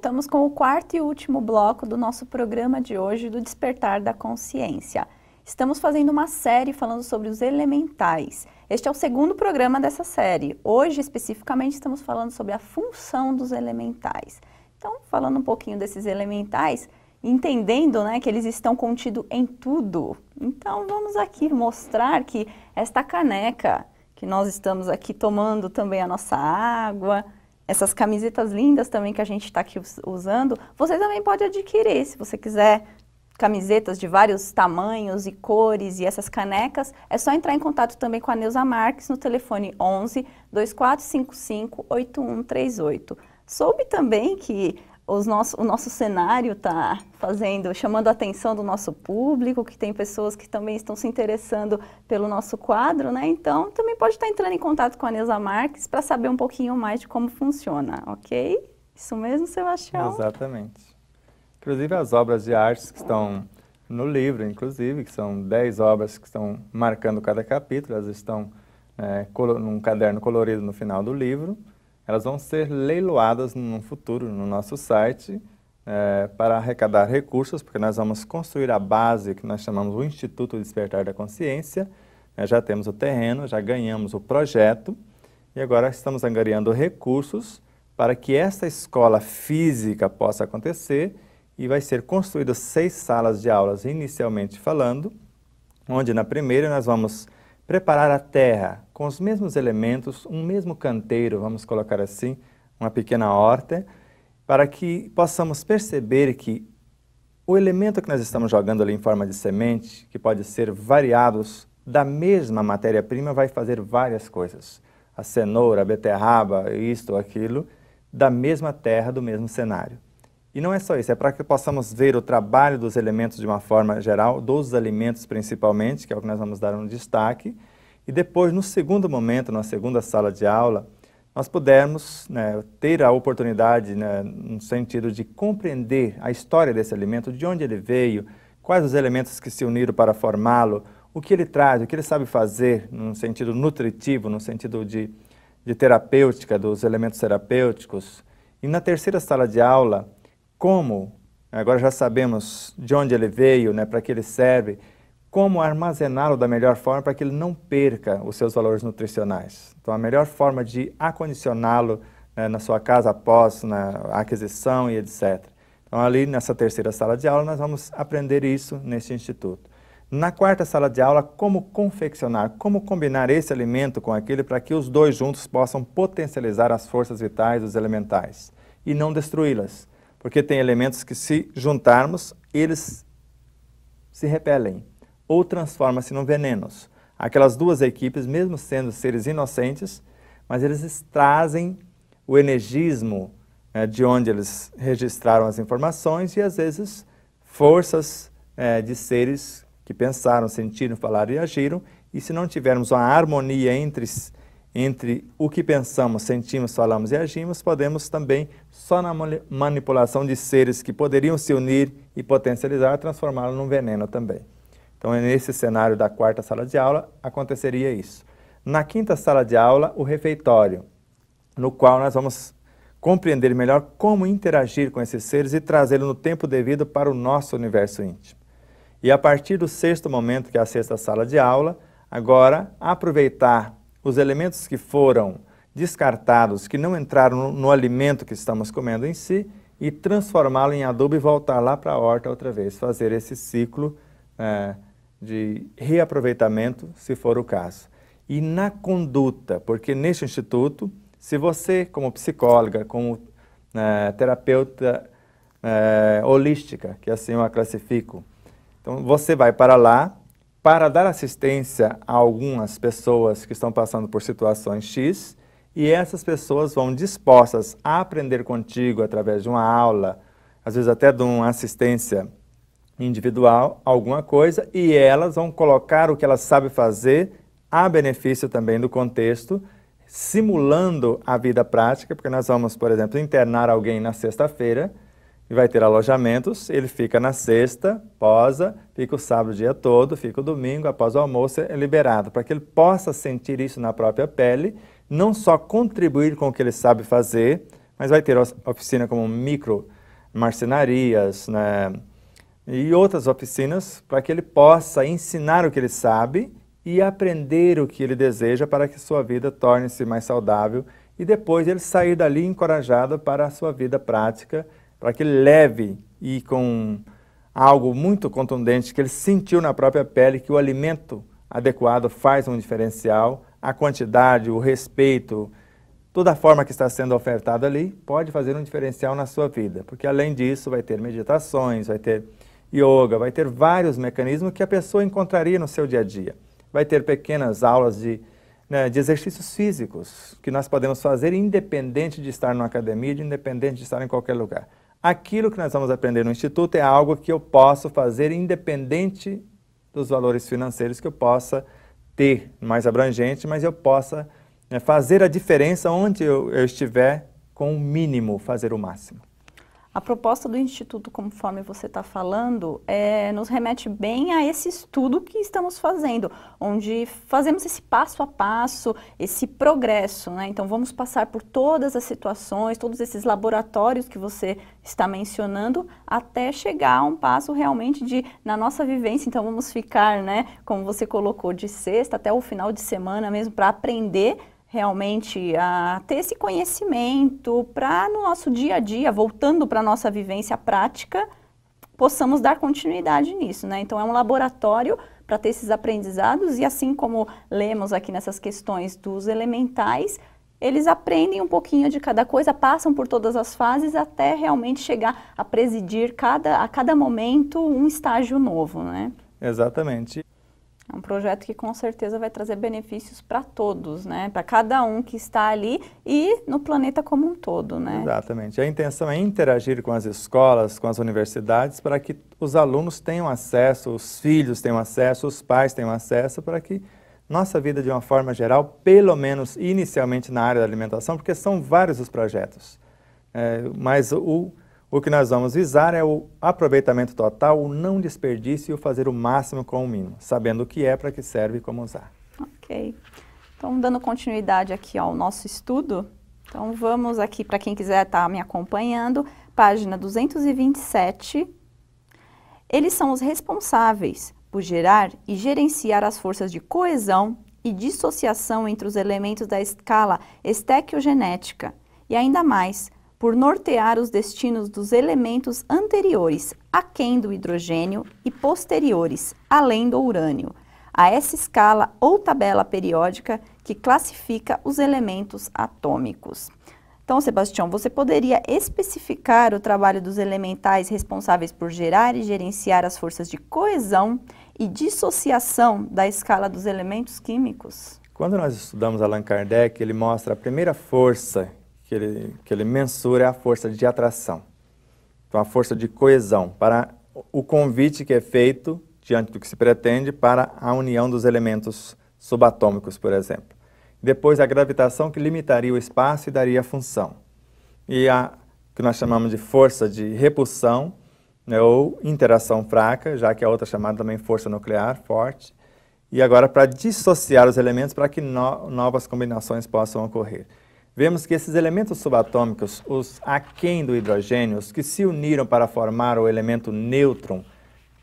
voltamos com o quarto e último bloco do nosso programa de hoje do Despertar da Consciência. Estamos fazendo uma série falando sobre os elementais. Este é o segundo programa dessa série. Hoje, especificamente, estamos falando sobre a função dos elementais. Então, falando um pouquinho desses elementais, entendendo né, que eles estão contidos em tudo. Então, vamos aqui mostrar que esta caneca que nós estamos aqui tomando também a nossa água, essas camisetas lindas também que a gente está aqui usando, você também pode adquirir, se você quiser camisetas de vários tamanhos e cores e essas canecas, é só entrar em contato também com a Neuza Marques no telefone 11 2455 8138. Soube também que os nosso, o nosso cenário está fazendo, chamando a atenção do nosso público, que tem pessoas que também estão se interessando pelo nosso quadro, né? Então, também pode estar entrando em contato com a Neuza Marques para saber um pouquinho mais de como funciona, ok? Isso mesmo, Sebastião? Exatamente. Inclusive, as obras de artes que estão no livro, inclusive, que são 10 obras que estão marcando cada capítulo, elas estão é, num caderno colorido no final do livro elas vão ser leiloadas no futuro no nosso site é, para arrecadar recursos, porque nós vamos construir a base que nós chamamos o Instituto Despertar da Consciência. É, já temos o terreno, já ganhamos o projeto e agora estamos angariando recursos para que esta escola física possa acontecer e vai ser construídas seis salas de aulas inicialmente falando, onde na primeira nós vamos preparar a terra, com os mesmos elementos, um mesmo canteiro, vamos colocar assim, uma pequena horta, para que possamos perceber que o elemento que nós estamos jogando ali em forma de semente, que pode ser variados da mesma matéria-prima, vai fazer várias coisas. A cenoura, a beterraba, isto ou aquilo, da mesma terra, do mesmo cenário. E não é só isso, é para que possamos ver o trabalho dos elementos de uma forma geral, dos alimentos principalmente, que é o que nós vamos dar um destaque, e depois, no segundo momento, na segunda sala de aula, nós pudermos né, ter a oportunidade, né, no sentido de compreender a história desse alimento, de onde ele veio, quais os elementos que se uniram para formá-lo, o que ele traz, o que ele sabe fazer, no sentido nutritivo, no sentido de, de terapêutica, dos elementos terapêuticos. E na terceira sala de aula, como, agora já sabemos de onde ele veio, né, para que ele serve, como armazená-lo da melhor forma para que ele não perca os seus valores nutricionais. Então, a melhor forma de acondicioná-lo né, na sua casa após na né, aquisição e etc. Então, ali nessa terceira sala de aula, nós vamos aprender isso neste instituto. Na quarta sala de aula, como confeccionar, como combinar esse alimento com aquele para que os dois juntos possam potencializar as forças vitais dos elementais e não destruí-las. Porque tem elementos que, se juntarmos, eles se repelem ou transforma-se num venenos. Aquelas duas equipes, mesmo sendo seres inocentes, mas eles trazem o energismo é, de onde eles registraram as informações e às vezes forças é, de seres que pensaram, sentiram, falaram e agiram. E se não tivermos uma harmonia entre, entre o que pensamos, sentimos, falamos e agimos, podemos também, só na manipulação de seres que poderiam se unir e potencializar, transformá-lo num veneno também. Então, nesse cenário da quarta sala de aula, aconteceria isso. Na quinta sala de aula, o refeitório, no qual nós vamos compreender melhor como interagir com esses seres e trazê-los no tempo devido para o nosso universo íntimo. E a partir do sexto momento, que é a sexta sala de aula, agora aproveitar os elementos que foram descartados, que não entraram no, no alimento que estamos comendo em si, e transformá-lo em adubo e voltar lá para a horta outra vez, fazer esse ciclo. É, de reaproveitamento, se for o caso. E na conduta, porque neste instituto, se você, como psicóloga, como né, terapeuta é, holística, que assim eu a classifico, então você vai para lá para dar assistência a algumas pessoas que estão passando por situações X, e essas pessoas vão dispostas a aprender contigo através de uma aula, às vezes até de uma assistência individual alguma coisa e elas vão colocar o que elas sabem fazer a benefício também do contexto, simulando a vida prática, porque nós vamos, por exemplo, internar alguém na sexta-feira e vai ter alojamentos, ele fica na sexta, posa, fica o sábado o dia todo, fica o domingo, após o almoço é liberado, para que ele possa sentir isso na própria pele, não só contribuir com o que ele sabe fazer, mas vai ter oficina como micro marcenarias, né, e outras oficinas para que ele possa ensinar o que ele sabe e aprender o que ele deseja para que sua vida torne-se mais saudável e depois ele sair dali encorajado para a sua vida prática, para que ele leve e com algo muito contundente que ele sentiu na própria pele que o alimento adequado faz um diferencial, a quantidade, o respeito, toda a forma que está sendo ofertada ali pode fazer um diferencial na sua vida, porque além disso vai ter meditações, vai ter yoga, vai ter vários mecanismos que a pessoa encontraria no seu dia a dia. Vai ter pequenas aulas de, né, de exercícios físicos que nós podemos fazer independente de estar numa academia, independente de estar em qualquer lugar. Aquilo que nós vamos aprender no Instituto é algo que eu posso fazer independente dos valores financeiros que eu possa ter, mais abrangente, mas eu possa né, fazer a diferença onde eu, eu estiver com o mínimo, fazer o máximo. A proposta do Instituto, conforme você está falando, é, nos remete bem a esse estudo que estamos fazendo, onde fazemos esse passo a passo, esse progresso. Né? Então, vamos passar por todas as situações, todos esses laboratórios que você está mencionando, até chegar a um passo realmente de, na nossa vivência, então vamos ficar, né, como você colocou, de sexta até o final de semana mesmo, para aprender realmente a ter esse conhecimento para no nosso dia a dia, voltando para a nossa vivência prática, possamos dar continuidade nisso, né? Então é um laboratório para ter esses aprendizados e assim como lemos aqui nessas questões dos elementais, eles aprendem um pouquinho de cada coisa, passam por todas as fases até realmente chegar a presidir cada, a cada momento um estágio novo, né? Exatamente. É um projeto que com certeza vai trazer benefícios para todos, né? Para cada um que está ali e no planeta como um todo, né? Exatamente. A intenção é interagir com as escolas, com as universidades, para que os alunos tenham acesso, os filhos tenham acesso, os pais tenham acesso, para que nossa vida de uma forma geral, pelo menos inicialmente na área da alimentação, porque são vários os projetos. É, mas o o que nós vamos visar é o aproveitamento total, o não desperdício e o fazer o máximo com o mínimo, sabendo o que é, para que serve e como usar. Ok. Então, dando continuidade aqui ao nosso estudo, então vamos aqui, para quem quiser estar tá me acompanhando, página 227. Eles são os responsáveis por gerar e gerenciar as forças de coesão e dissociação entre os elementos da escala estequiogenética e ainda mais por nortear os destinos dos elementos anteriores, aquém do hidrogênio, e posteriores, além do urânio, a essa escala ou tabela periódica que classifica os elementos atômicos. Então, Sebastião, você poderia especificar o trabalho dos elementais responsáveis por gerar e gerenciar as forças de coesão e dissociação da escala dos elementos químicos? Quando nós estudamos Allan Kardec, ele mostra a primeira força que ele, que ele mensura é a força de atração, então a força de coesão para o convite que é feito diante do que se pretende para a união dos elementos subatômicos, por exemplo. Depois a gravitação que limitaria o espaço e daria a função. E a que nós chamamos de força de repulsão, né, ou interação fraca, já que a outra é chamada também força nuclear, forte, e agora para dissociar os elementos para que no novas combinações possam ocorrer vemos que esses elementos subatômicos, os aquém do hidrogênio, os que se uniram para formar o elemento nêutron,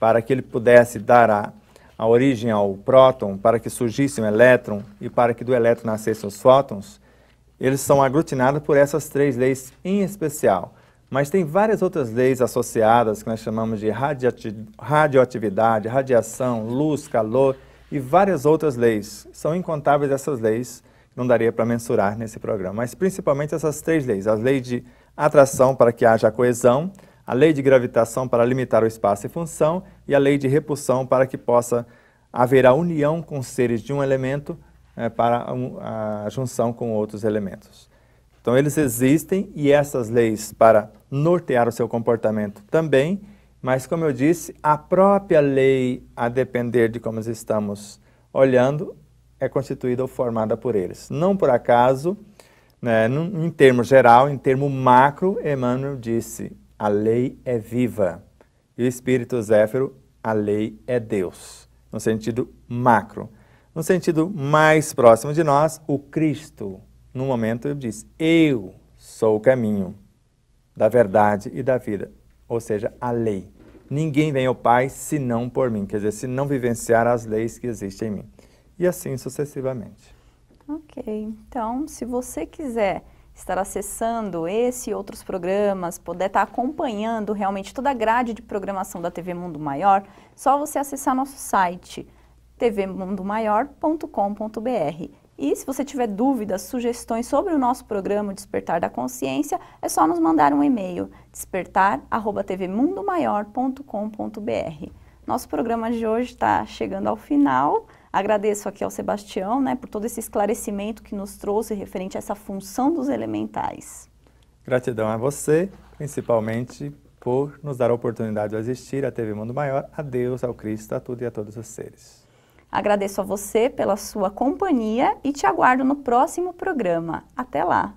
para que ele pudesse dar a, a origem ao próton, para que surgisse um elétron e para que do elétron nascessem os fótons, eles são aglutinados por essas três leis em especial. Mas tem várias outras leis associadas que nós chamamos de radioatividade, radiação, luz, calor e várias outras leis. São incontáveis essas leis não daria para mensurar nesse programa. Mas principalmente essas três leis: a lei de atração para que haja coesão, a lei de gravitação para limitar o espaço e função e a lei de repulsão para que possa haver a união com seres de um elemento é, para a junção com outros elementos. Então, eles existem e essas leis para nortear o seu comportamento também, mas, como eu disse, a própria lei, a depender de como estamos olhando, é constituída ou formada por eles. Não por acaso, né, em termo geral, em termo macro, Emmanuel disse: a lei é viva. E o espírito Zéfiro, a lei é Deus, no sentido macro. No sentido mais próximo de nós, o Cristo, no momento, ele diz: Eu sou o caminho da verdade e da vida, ou seja, a lei. Ninguém vem ao Pai senão por mim, quer dizer, se não vivenciar as leis que existem em mim e assim sucessivamente. Ok, então se você quiser estar acessando esse e outros programas, poder estar acompanhando realmente toda a grade de programação da TV Mundo Maior, só você acessar nosso site tvmundomaior.com.br. E se você tiver dúvidas, sugestões sobre o nosso programa Despertar da Consciência, é só nos mandar um e-mail despertar@tvmundomaior.com.br. Nosso programa de hoje está chegando ao final. Agradeço aqui ao Sebastião né, por todo esse esclarecimento que nos trouxe referente a essa função dos elementais. Gratidão a você, principalmente por nos dar a oportunidade de assistir à TV Mundo Maior. A Deus, ao Cristo, a tudo e a todos os seres. Agradeço a você pela sua companhia e te aguardo no próximo programa. Até lá!